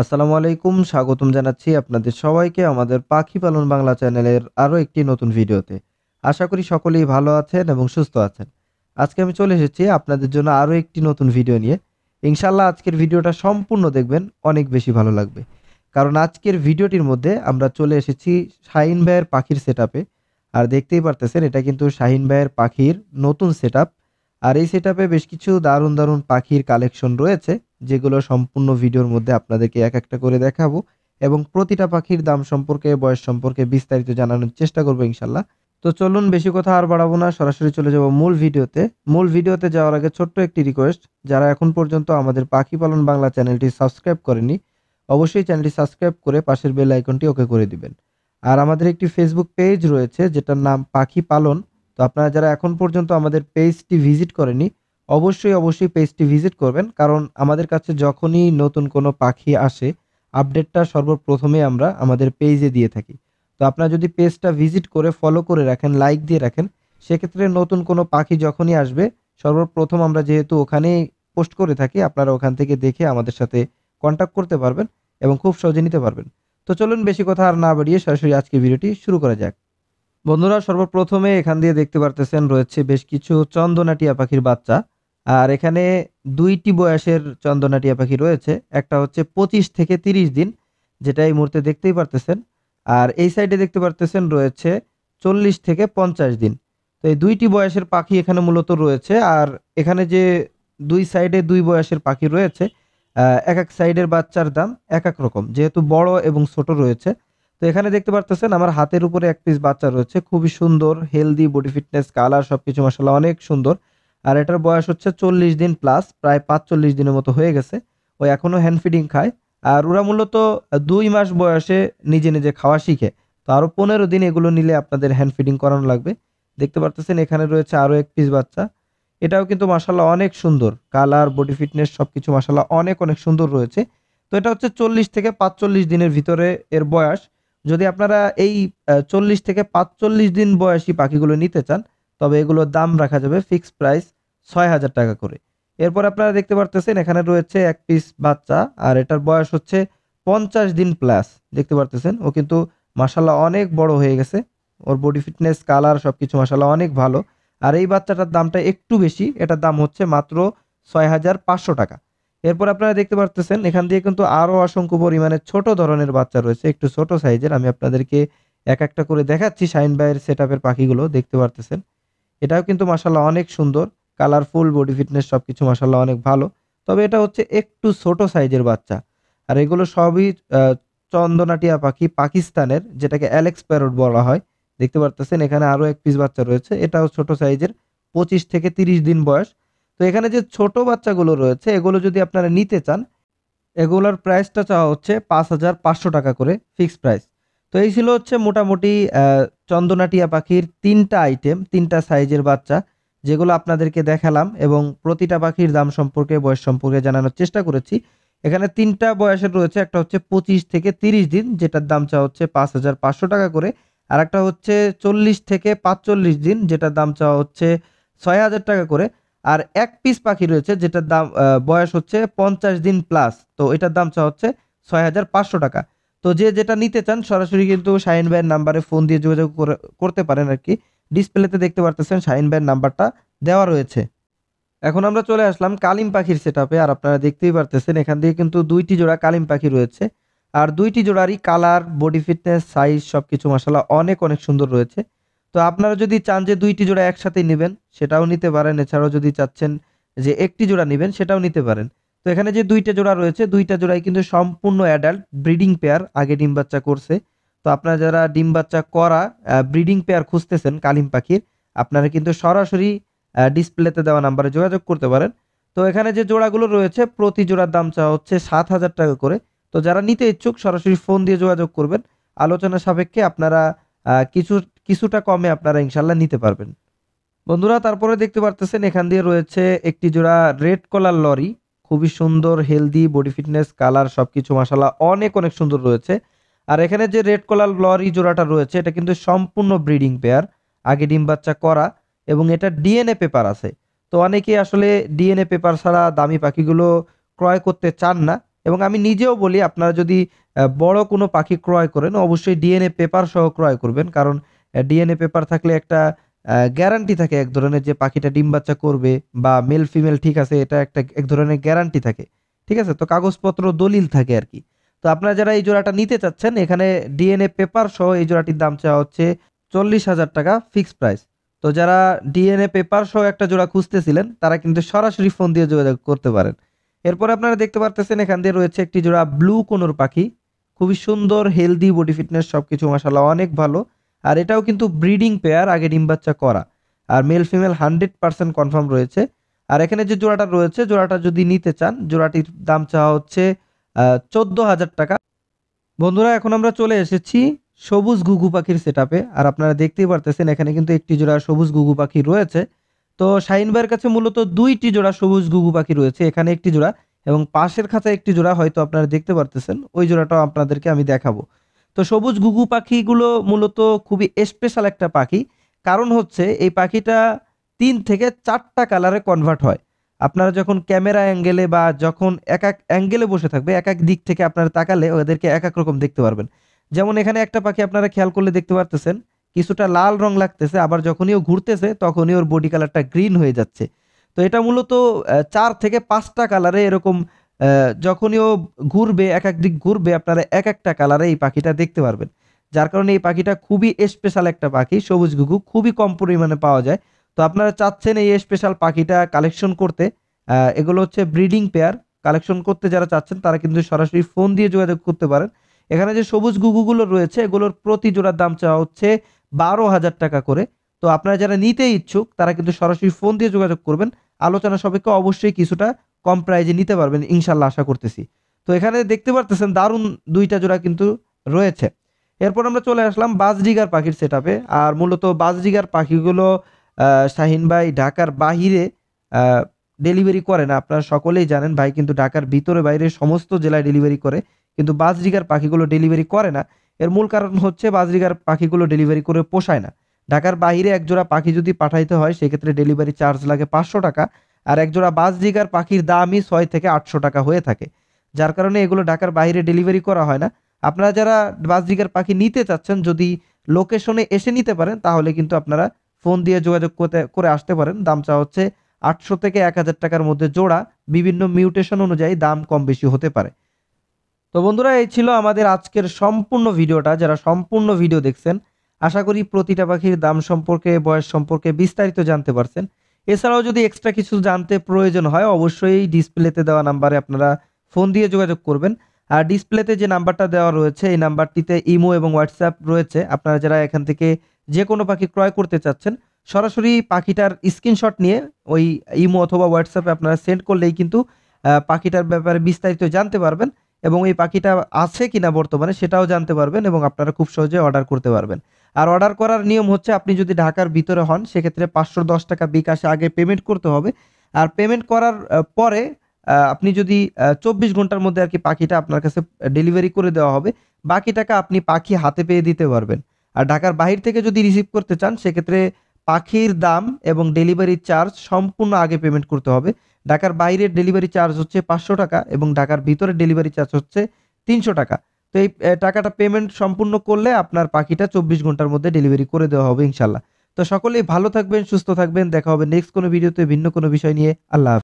আসসালামু আলাইকুম স্বাগতম জানাচ্ছি আপনাদের সবাইকে আমাদের পাখি পালন বাংলা চ্যানেলের আরও একটি নতুন ভিডিওতে আশা করি সকলেই ভালো আছেন এবং সুস্থ আছেন আজকে আমি চলে এসেছি আপনাদের জন্য আরও একটি নতুন ভিডিও নিয়ে ইনশাল্লাহ আজকের ভিডিওটা সম্পূর্ণ দেখবেন অনেক বেশি ভালো লাগবে কারণ আজকের ভিডিওটির মধ্যে আমরা চলে এসেছি শাহিন ভাইয়ের পাখির সেট আর দেখতেই পারতেছেন এটা কিন্তু শাহিন ভাইয়ের পাখির নতুন সেট আর এই সেট বেশ কিছু দারুণ দারুণ পাখির কালেকশন রয়েছে যেগুলো সম্পূর্ণ ভিডিওর মধ্যে আপনাদেরকে এক একটা করে দেখাবো এবং প্রতিটা পাখির দাম সম্পর্কে বয়স সম্পর্কে বিস্তারিত জানানোর চেষ্টা করবো ইনশাল্লাহ তো চলুন বেশি কথা আর বাড়াবো না সরাসরি চলে যাব মূল ভিডিওতে মূল ভিডিওতে যাওয়ার আগে ছোট্ট একটি রিকোয়েস্ট যারা এখন পর্যন্ত আমাদের পাখি পালন বাংলা চ্যানেলটি সাবস্ক্রাইব করেনি অবশ্যই চ্যানেলটি সাবস্ক্রাইব করে পাশের বেল আইকনটি ওকে করে দিবেন আর আমাদের একটি ফেসবুক পেজ রয়েছে যেটার নাম পাখি পালন তো আপনারা যারা এখন পর্যন্ত আমাদের পেজটি ভিজিট করেনি অবশ্যই অবশ্যই পেজটি ভিজিট করবেন কারণ আমাদের কাছে যখনই নতুন কোনো পাখি আসে আপডেটটা সর্বপ্রথমে আমরা আমাদের পেজে দিয়ে থাকি তো আপনারা যদি পেজটা ভিজিট করে ফলো করে রাখেন লাইক দিয়ে রাখেন সেক্ষেত্রে নতুন কোনো পাখি যখনই আসবে সর্বপ্রথম আমরা যেহেতু ওখানে পোস্ট করে থাকি আপনারা ওখান থেকে দেখে আমাদের সাথে কন্ট্যাক্ট করতে পারবেন এবং খুব সহজে নিতে পারবেন তো চলুন বেশি কথা আর না বাড়িয়ে সরাসরি আজকের ভিডিওটি শুরু করা যাক বন্ধুরা সর্বপ্রথমে এখান দিয়ে দেখতে পারতেছেন রয়েছে বেশ কিছু চন্দনা টিয়া পাখির বাচ্চা আর এখানে দুইটি বয়সের চন্দনা টিয়া পাখি রয়েছে একটা হচ্ছে পঁচিশ থেকে তিরিশ দিন যেটা এই মুহূর্তে দেখতেই পারতেছেন আর এই সাইডে দেখতে পারতেছেন রয়েছে চল্লিশ থেকে পঞ্চাশ দিন তো এই দুইটি বয়সের পাখি এখানে মূলত রয়েছে আর এখানে যে দুই সাইডে দুই বয়সের পাখি রয়েছে এক এক সাইডের বাচ্চার দাম এক এক রকম যেহেতু বড় এবং ছোট রয়েছে তো এখানে দেখতে পারতেছেন আমার হাতের উপরে এক পিস বাচ্চা রয়েছে খুবই সুন্দর হেলদি বডি ফিটনেস কালার সব কিছু মশলা অনেক সুন্দর আর এটার বয়স হচ্ছে চল্লিশ দিন প্লাস প্রায় পাঁচচল্লিশ দিনের মতো হয়ে গেছে ও এখনও হ্যান্ড ফিডিং খায় আর ওরা মূলত দুই মাস বয়সে নিজে নিজে খাওয়া শিখে তো আরও পনেরো দিন এগুলো নিলে আপনাদের হ্যান্ড ফিডিং করানো লাগবে দেখতে পারতেছেন এখানে রয়েছে আরও এক পিস বাচ্চা এটাও কিন্তু মাসাল্লাহ অনেক সুন্দর কালার বডি ফিটনেস সব কিছু মাসাল্লাহ অনেক অনেক সুন্দর রয়েছে তো এটা হচ্ছে চল্লিশ থেকে পাঁচচল্লিশ দিনের ভিতরে এর বয়স যদি আপনারা এই চল্লিশ থেকে পাঁচচল্লিশ দিন বয়সী পাখিগুলো নিতে চান তবে এগুলোর দাম রাখা যাবে ফিক্সড প্রাইস ছয় হাজার টাকা করে এরপর আপনারা দেখতে পারতেছেন এখানে রয়েছে এক পিস বাচ্চা আর এটার বয়স হচ্ছে পঞ্চাশ দিন প্লাস দেখতে পারতেছেন ও কিন্তু মাসাল্লাহ অনেক বড় হয়ে গেছে ওর বডি ফিটনেস কালার সব কিছু মাসাল্লাহ অনেক ভালো আর এই বাচ্চাটার দামটা একটু বেশি এটার দাম হচ্ছে মাত্র ছয় হাজার পাঁচশো টাকা এরপর আপনারা দেখতে পারতেছেন এখান দিয়ে কিন্তু আরও অসংখ্য পরিমাণে ছোট ধরনের বাচ্চা রয়েছে একটু ছোট সাইজের আমি আপনাদেরকে এক একটা করে দেখাচ্ছি শাইন বাইয়ের সেট পাখিগুলো দেখতে পারতেছেন এটাও কিন্তু মাসাল্লাহ অনেক সুন্দর কালারফুল বডি ফিটনেস সব কিছু মাসাল্লাহ অনেক ভালো তবে এটা হচ্ছে একটু ছোট সাইজের বাচ্চা আর এগুলো সবই চন্দনাটিয়া পাখি পাকিস্তানের যেটাকে অ্যালেক্স প্যারোড বলা হয় দেখতে পারতেছেন এখানে আরও এক পিস বাচ্চা রয়েছে এটাও ছোট সাইজের পঁচিশ থেকে তিরিশ দিন বয়স তো এখানে যে ছোট বাচ্চাগুলো রয়েছে এগুলো যদি আপনারা নিতে চান এগুলোর প্রাইসটা চাওয়া হচ্ছে পাঁচ হাজার পাঁচশো টাকা করে ফিক্সড প্রাইস তো এই ছিল হচ্ছে মোটামুটি চন্দনাটিয়া পাখির তিনটা আইটেম তিনটা সাইজের বাচ্চা যেগুলো আপনাদেরকে দেখালাম এবং প্রতিটা পাখির দাম সম্পর্কে বয়স সম্পর্কে জানানোর চেষ্টা করেছি এখানে তিনটা বয়সের রয়েছে একটা হচ্ছে পঁচিশ থেকে তিরিশ দিন যেটার দাম চা হচ্ছে পাঁচ হাজার পাঁচশো টাকা করে আর একটা হচ্ছে চল্লিশ থেকে পাঁচচল্লিশ দিন যেটার দাম চাওয়া হচ্ছে ছয় হাজার টাকা করে আর এক পিস পাখি রয়েছে যেটার দাম বয়স হচ্ছে পঞ্চাশ দিন প্লাস তো এটার দাম চাওয়া হচ্ছে ছয় হাজার পাঁচশো টাকা তো যে যেটা নিতে চান সরাসরি কিন্তু শাহিন ভাইয়ের নাম্বারে ফোন দিয়ে যোগাযোগ করতে পারেন আর কি ডিসপ্লেতে দেখতে পারতেছেন শাহিন ভাইয়ের নাম্বারটা দেওয়া রয়েছে এখন আমরা চলে আসলাম কালিম পাখির আপে আর আপনারা দেখতেই পারতেছেন এখান দিয়ে কিন্তু দুইটি জোড়া কালিম পাখি রয়েছে আর দুইটি জোড়ারই কালার বডি ফিটনেস সাইজ সব কিছু মশালা অনেক অনেক সুন্দর রয়েছে তো আপনারা যদি চান যে দুইটি জোড়া একসাথেই নেবেন সেটাও নিতে পারেন এছাড়াও যদি চাচ্ছেন যে একটি জোড়া নেবেন সেটাও নিতে পারেন তো এখানে যে দুইটা জোড়া রয়েছে দুইটা জোড়াই কিন্তু সম্পূর্ণ অ্যাডাল্ট ব্রিডিং পেয়ার আগে ডিম বাচ্চা করছে তো আপনারা যারা ডিম বাচ্চা করা ব্রিডিং পেয়ার খুঁজতেছেন কালিম পাখির আপনারা কিন্তু সরাসরি ডিসপ্লেতে দেওয়া নাম্বারে যোগাযোগ করতে পারেন তো এখানে যে জোড়াগুলো রয়েছে প্রতি জোড়ার দাম চাওয়া হচ্ছে সাত হাজার টাকা করে তো যারা নিতে ইচ্ছুক সরাসরি ফোন দিয়ে যোগাযোগ করবেন আলোচনা সাপেক্ষে আপনারা কিছু কিছুটা কমে আপনারা ইনশাল্লাহ নিতে পারবেন বন্ধুরা তারপরে দেখতে পারতেছেন এখান দিয়ে রয়েছে একটি জোড়া রেড কলার লরি খুবই সুন্দর হেলদি বডি ফিটনেস কালার সব কিছু মশালা অনেক অনেক সুন্দর রয়েছে আর এখানে যে রেড কলার লরি জোড়াটা রয়েছে এটা কিন্তু সম্পূর্ণ ব্রিডিং পেয়ার আগে ডিম বাচ্চা করা এবং এটা ডিএনএ পেপার আছে তো অনেকে আসলে ডিএনএ পেপার ছাড়া দামি পাখিগুলো ক্রয় করতে চান না এবং আমি নিজেও বলি আপনারা যদি বড় কোনো পাখি ক্রয় করেন অবশ্যই ডিএনএ পেপার সহ ক্রয় করবেন কারণ ডিএনএ পেপার থাকলে একটা গ্যারান্টি থাকে এক ধরনের যে পাখিটা ডিম বাচ্চা করবে বা মেল ফিমেল ঠিক আছে এটা একটা এক ধরনের গ্যারান্টি থাকে ঠিক আছে তো কাগজপত্র দলিল থাকে আর কি তো আপনারা যারা এই জোড়াটা নিতে চাচ্ছেন এখানে ডিএনএ পেপার সহ এই জোড়াটির দাম চাওয়া হচ্ছে চল্লিশ হাজার টাকা ফিক্সড প্রাইস তো যারা ডিএনএ পেপার সহ একটা জোড়া খুঁজতেছিলেন তারা কিন্তু সরাসরি ফোন দিয়ে যোগাযোগ করতে পারেন এরপরে আপনারা দেখতে পারতেছেন এখান দিয়ে রয়েছে একটি জোড়া ব্লু কোনোর পাখি খুবই সুন্দর হেলদি বডি ফিটনেস সব কিছু মশালা অনেক ভালো আর এটাও কিন্তু ব্রিডিং পেয়ার আগে ডিম বাচ্চা করা আর male female hundred percent confirm রয়েছে আর এখানে যে জোড়াটা রয়েছে জোড়াটা যদি নিতে চান জোড়াটির দাম চাওয়া হচ্ছে চোদ্দো হাজার টাকা বন্ধুরা এখন আমরা চলে এসেছি সবুজ ঘুঘু পাখির সেট আর আপনারা দেখতেই পারতেছেন এখানে কিন্তু একটি জোড়া সবুজ ঘুঘু পাখি রয়েছে তো শাহিনবাইয়ের কাছে মূলত দুইটি জোড়া সবুজ ঘুঘু পাখি রয়েছে এখানে একটি জোড়া এবং পাশের খাতায় একটি জোড়া হয়তো আপনারা দেখতে পারতেছেন ওই জোড়াটাও আপনাদেরকে আমি দেখাবো তো সবুজ ঘুঘু পাখিগুলো মূলত খুবই স্পেশাল একটা পাখি কারণ হচ্ছে এই পাখিটা তিন থেকে চারটা কালারে কনভার্ট হয় আপনারা যখন ক্যামেরা অ্যাঙ্গেলে বা যখন এক এক অ্যাঙ্গেলে বসে থাকবে এক এক দিক থেকে আপনারা তাকালে ওদেরকে এক এক রকম দেখতে পারবেন যেমন এখানে একটা পাখি আপনারা খেয়াল করলে দেখতে পারতেছেন কিছুটা লাল রং লাগতেছে আবার যখনই ও ঘুরতেছে তখনই ওর বডি কালারটা গ্রিন হয়ে যাচ্ছে তো এটা মূলত চার থেকে পাঁচটা কালারে এরকম যখনই ও ঘুরবে এক এক দিক ঘুরবে আপনারা এক একটা কালারে এই পাখিটা দেখতে পারবেন যার কারণে এই পাখিটা খুবই স্পেশাল একটা পাখি সবুজ ঘুঘু খুবই কম পরিমাণে পাওয়া যায় তো আপনারা চাচ্ছেন এই স্পেশাল পাখিটা কালেকশন করতে এগুলো হচ্ছে ব্রিডিং পেয়ার কালেকশন করতে যারা চাচ্ছেন তারা কিন্তু সরাসরি ফোন দিয়ে যোগাযোগ করতে পারেন এখানে যে সবুজ ঘুঘুগুলো রয়েছে এগুলোর প্রতি জোড়ার দাম চাওয়া হচ্ছে বারো হাজার টাকা করে তো আপনারা যারা নিতে ইচ্ছুক তারা কিন্তু সরাসরি ফোন দিয়ে যোগাযোগ করবেন আলোচনা সবাইকে অবশ্যই কিছুটা কম প্রাইজে নিতে পারবেন ইনশাল্লাহ আশা করতেছি তো এখানে দেখতে পারতেছেন দারুণ দুইটা জোড়া কিন্তু রয়েছে এরপর আমরা চলে আসলাম বাজডিগার পাখির সেট আর মূলত বাজডিগার পাখিগুলো শাহিন ভাই ঢাকার বাহিরে ডেলিভারি করে না আপনারা সকলেই জানেন ভাই কিন্তু ঢাকার ভিতরে বাইরে সমস্ত জেলায় ডেলিভারি করে কিন্তু বাজরিগার পাখিগুলো ডেলিভারি করে না এর মূল কারণ হচ্ছে বাজরিগার পাখিগুলো ডেলিভারি করে পোষায় না ঢাকার বাহিরে একজোড়া পাখি যদি পাঠাইতে হয় সেক্ষেত্রে ডেলিভারি চার্জ লাগে পাঁচশো টাকা আর একজোড়া জিগার পাখির দামই ছয় থেকে আটশো টাকা হয়ে থাকে যার কারণে এগুলো ঢাকার বাইরে ডেলিভারি করা হয় না আপনারা যারা জিগার পাখি নিতে চাচ্ছেন যদি লোকেশনে এসে নিতে পারেন তাহলে কিন্তু আপনারা ফোন দিয়ে যোগাযোগ করতে করে আসতে পারেন দাম চা হচ্ছে আটশো থেকে এক হাজার টাকার মধ্যে জোড়া বিভিন্ন মিউটেশন অনুযায়ী দাম কম বেশি হতে পারে তো বন্ধুরা এই ছিল আমাদের আজকের সম্পূর্ণ ভিডিওটা যারা সম্পূর্ণ ভিডিও দেখছেন আশা করি প্রতিটা পাখির দাম সম্পর্কে বয়স সম্পর্কে বিস্তারিত জানতে পারছেন এছাড়াও যদি এক্সট্রা কিছু জানতে প্রয়োজন হয় অবশ্যই ডিসপ্লেতে দেওয়া নাম্বারে আপনারা ফোন দিয়ে যোগাযোগ করবেন আর ডিসপ্লেতে যে নাম্বারটা দেওয়া রয়েছে এই নাম্বারটিতে ইমো এবং হোয়াটসঅ্যাপ রয়েছে আপনারা যারা এখান থেকে যে কোনো পাখি ক্রয় করতে চাচ্ছেন সরাসরি পাখিটার স্ক্রিনশট নিয়ে ওই ইমো অথবা হোয়াটসঅ্যাপে আপনারা সেন্ড করলেই কিন্তু পাখিটার ব্যাপারে বিস্তারিত জানতে পারবেন এবং এই পাখিটা আছে কিনা বর্তমানে সেটাও জানতে পারবেন এবং আপনারা খুব সহজে অর্ডার করতে পারবেন আর অর্ডার করার নিয়ম হচ্ছে আপনি যদি ঢাকার ভিতরে হন সেক্ষেত্রে পাঁচশো দশ টাকা বিকাশে আগে পেমেন্ট করতে হবে আর পেমেন্ট করার পরে আপনি যদি চব্বিশ ঘন্টার মধ্যে আর কি পাখিটা আপনার কাছে ডেলিভারি করে দেওয়া হবে বাকি টাকা আপনি পাখি হাতে পেয়ে দিতে পারবেন আর ঢাকার বাহির থেকে যদি রিসিভ করতে চান সেক্ষেত্রে পাখির দাম এবং ডেলিভারি চার্জ সম্পূর্ণ আগে পেমেন্ট করতে হবে ঢাকার বাইরের ডেলিভারি চার্জ হচ্ছে পাঁচশো টাকা এবং ঢাকার ভিতরে ডেলিভারি চার্জ হচ্ছে তিনশো টাকা তো এই টাকাটা পেমেন্ট সম্পূর্ণ করলে আপনার পাখিটা চব্বিশ ঘন্টার মধ্যে ডেলিভারি করে দেওয়া হবে ইনশাল্লাহ তো সকলেই ভালো থাকবেন সুস্থ থাকবেন দেখা হবে নেক্সট কোনো ভিডিওতে ভিন্ন কোনো বিষয় নিয়ে আল্লাহ